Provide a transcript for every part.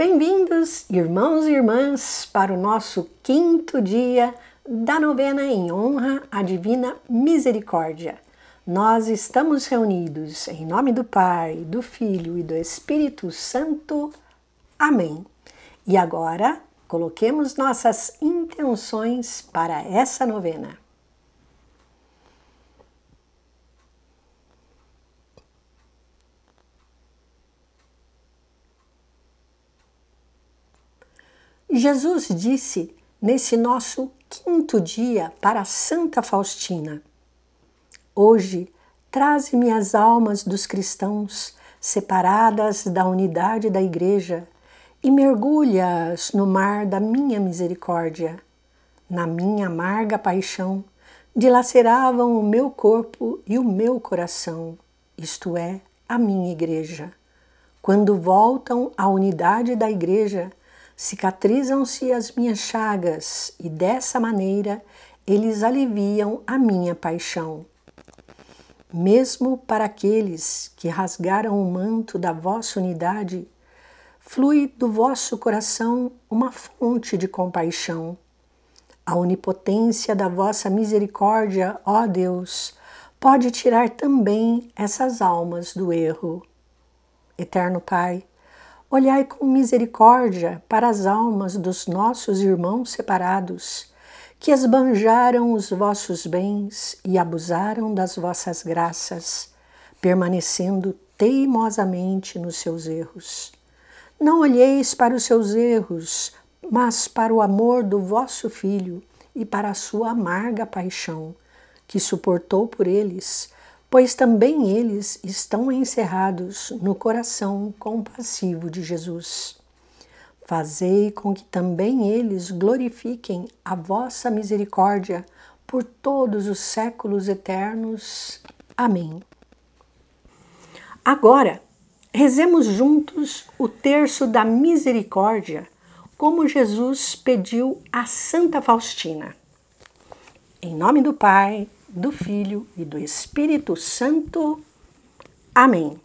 Bem-vindos, irmãos e irmãs, para o nosso quinto dia da novena em honra à Divina Misericórdia. Nós estamos reunidos em nome do Pai, do Filho e do Espírito Santo. Amém. E agora, coloquemos nossas intenções para essa novena. Jesus disse nesse nosso quinto dia para Santa Faustina: Hoje traze-me as almas dos cristãos separadas da unidade da Igreja e mergulhas no mar da minha misericórdia. Na minha amarga paixão, dilaceravam o meu corpo e o meu coração, isto é, a minha Igreja. Quando voltam à unidade da Igreja, cicatrizam-se as minhas chagas, e dessa maneira eles aliviam a minha paixão. Mesmo para aqueles que rasgaram o manto da vossa unidade, flui do vosso coração uma fonte de compaixão. A onipotência da vossa misericórdia, ó Deus, pode tirar também essas almas do erro. Eterno Pai, olhai com misericórdia para as almas dos nossos irmãos separados, que esbanjaram os vossos bens e abusaram das vossas graças, permanecendo teimosamente nos seus erros. Não olheis para os seus erros, mas para o amor do vosso filho e para a sua amarga paixão, que suportou por eles pois também eles estão encerrados no coração compassivo de Jesus. Fazei com que também eles glorifiquem a vossa misericórdia por todos os séculos eternos. Amém. Agora, rezemos juntos o terço da misericórdia, como Jesus pediu a Santa Faustina. Em nome do Pai do Filho e do Espírito Santo. Amém.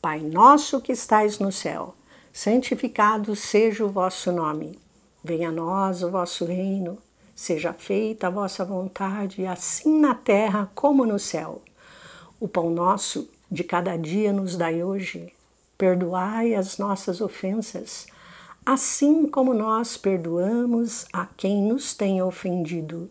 Pai nosso que estais no céu, santificado seja o vosso nome. Venha a nós o vosso reino. Seja feita a vossa vontade, assim na terra como no céu. O pão nosso de cada dia nos dai hoje. Perdoai as nossas ofensas, assim como nós perdoamos a quem nos tem ofendido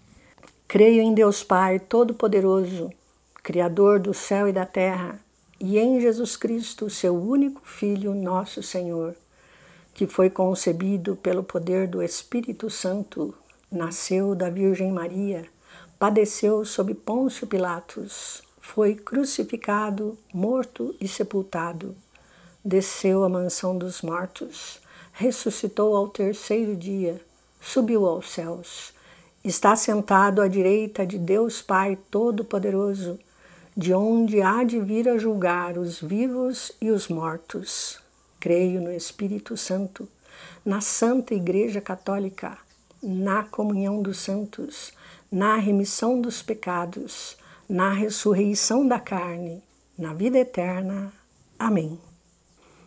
Creio em Deus Pai Todo-Poderoso, Criador do céu e da terra, e em Jesus Cristo, seu único Filho, nosso Senhor, que foi concebido pelo poder do Espírito Santo, nasceu da Virgem Maria, padeceu sob Pôncio Pilatos, foi crucificado, morto e sepultado, desceu à mansão dos mortos, ressuscitou ao terceiro dia, subiu aos céus Está sentado à direita de Deus Pai Todo-Poderoso, de onde há de vir a julgar os vivos e os mortos. Creio no Espírito Santo, na Santa Igreja Católica, na comunhão dos santos, na remissão dos pecados, na ressurreição da carne, na vida eterna. Amém.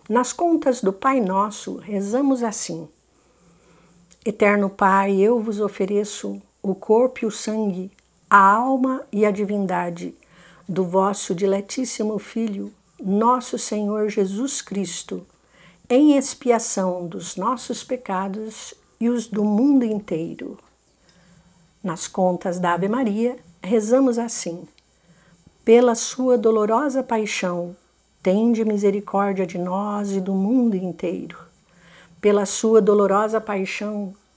Nas contas do Pai Nosso, rezamos assim: Eterno Pai, eu vos ofereço o corpo e o sangue, a alma e a divindade do vosso diletíssimo Filho, nosso Senhor Jesus Cristo, em expiação dos nossos pecados e os do mundo inteiro. Nas contas da Ave Maria, rezamos assim: Pela sua dolorosa paixão, tende misericórdia de nós e do mundo inteiro. Pela sua dolorosa paixão,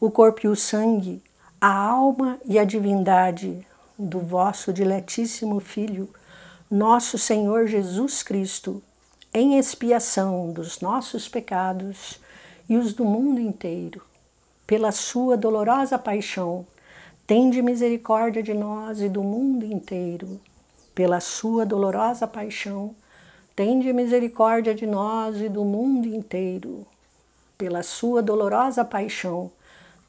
o corpo e o sangue, a alma e a divindade do vosso diletíssimo Filho, nosso Senhor Jesus Cristo, em expiação dos nossos pecados e os do mundo inteiro, pela sua dolorosa paixão, tende misericórdia de nós e do mundo inteiro. Pela sua dolorosa paixão, tende misericórdia de nós e do mundo inteiro. Pela sua dolorosa paixão,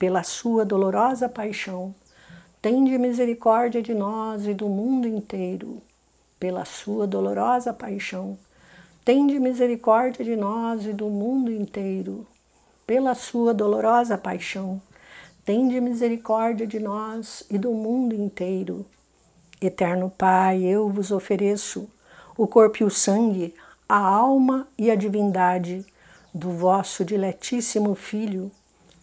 pela sua dolorosa paixão, tende misericórdia de nós e do mundo inteiro. Pela sua dolorosa paixão, tende misericórdia de nós e do mundo inteiro. Pela sua dolorosa paixão, tende misericórdia de nós e do mundo inteiro. Eterno Pai, eu vos ofereço o corpo e o sangue, a alma e a divindade do vosso diletíssimo Filho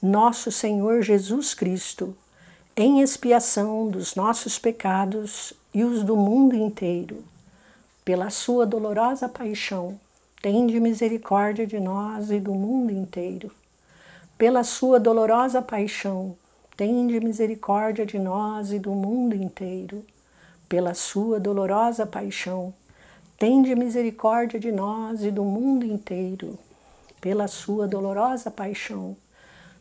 nosso Senhor Jesus Cristo, em expiação dos nossos pecados e os do mundo inteiro. Pela sua dolorosa paixão, tende misericórdia de nós e do mundo inteiro. Pela sua dolorosa paixão, tende misericórdia de nós e do mundo inteiro. Pela sua dolorosa paixão, tende misericórdia de nós e do mundo inteiro. Pela sua dolorosa paixão,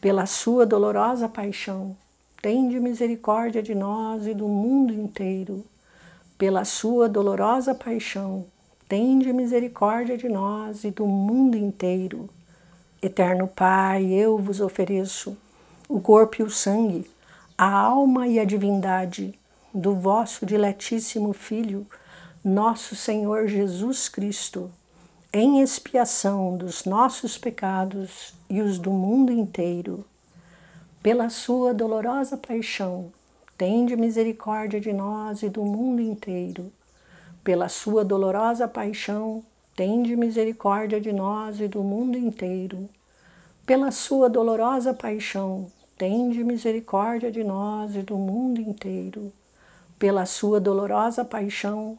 pela sua dolorosa paixão, tende misericórdia de nós e do mundo inteiro. Pela sua dolorosa paixão, tende misericórdia de nós e do mundo inteiro. Eterno Pai, eu vos ofereço o corpo e o sangue, a alma e a divindade do vosso diletíssimo Filho, nosso Senhor Jesus Cristo em expiação dos nossos pecados e os do mundo inteiro, pela sua dolorosa paixão, tende misericórdia de nós e do mundo inteiro. Pela sua dolorosa paixão, tende misericórdia de nós e do mundo inteiro. Pela sua dolorosa paixão, tende misericórdia de nós e do mundo inteiro. Pela sua dolorosa paixão,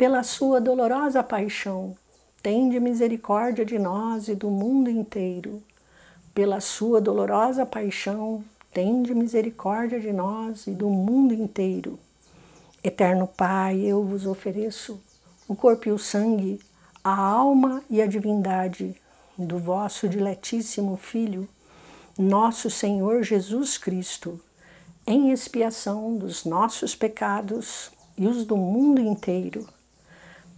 pela sua dolorosa paixão, tende misericórdia de nós e do mundo inteiro. Pela sua dolorosa paixão, tende misericórdia de nós e do mundo inteiro. Eterno Pai, eu vos ofereço o corpo e o sangue, a alma e a divindade do vosso diletíssimo Filho, nosso Senhor Jesus Cristo, em expiação dos nossos pecados e os do mundo inteiro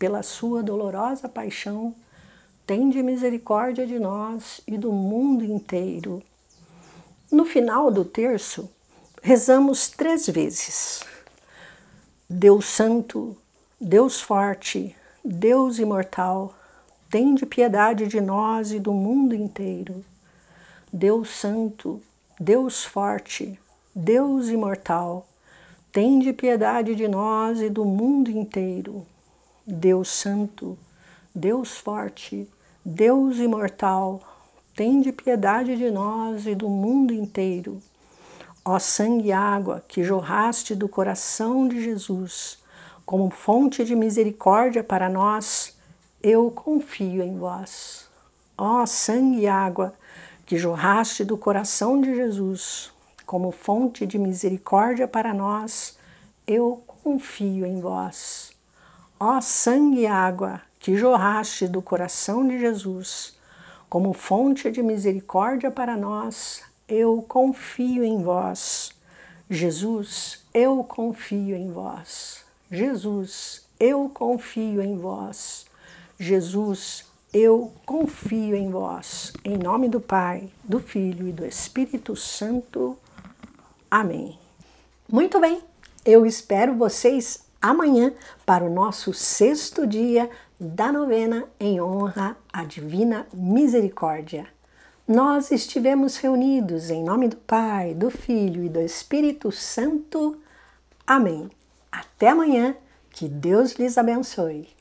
pela sua dolorosa paixão, tende misericórdia de nós e do mundo inteiro. No final do terço, rezamos três vezes. Deus Santo, Deus Forte, Deus Imortal, tende piedade de nós e do mundo inteiro. Deus Santo, Deus Forte, Deus Imortal, tende piedade de nós e do mundo inteiro. Deus Santo, Deus Forte, Deus Imortal, tende piedade de nós e do mundo inteiro. Ó sangue e água que jorraste do coração de Jesus, como fonte de misericórdia para nós, eu confio em vós. Ó sangue e água que jorraste do coração de Jesus, como fonte de misericórdia para nós, eu confio em vós Ó sangue e água que jorraste do coração de Jesus, como fonte de misericórdia para nós, eu confio em vós. Jesus, eu confio em vós. Jesus, eu confio em vós. Jesus, eu confio em vós. Em nome do Pai, do Filho e do Espírito Santo. Amém. Muito bem, eu espero vocês amanhã para o nosso sexto dia da novena em honra à Divina Misericórdia. Nós estivemos reunidos em nome do Pai, do Filho e do Espírito Santo. Amém. Até amanhã. Que Deus lhes abençoe.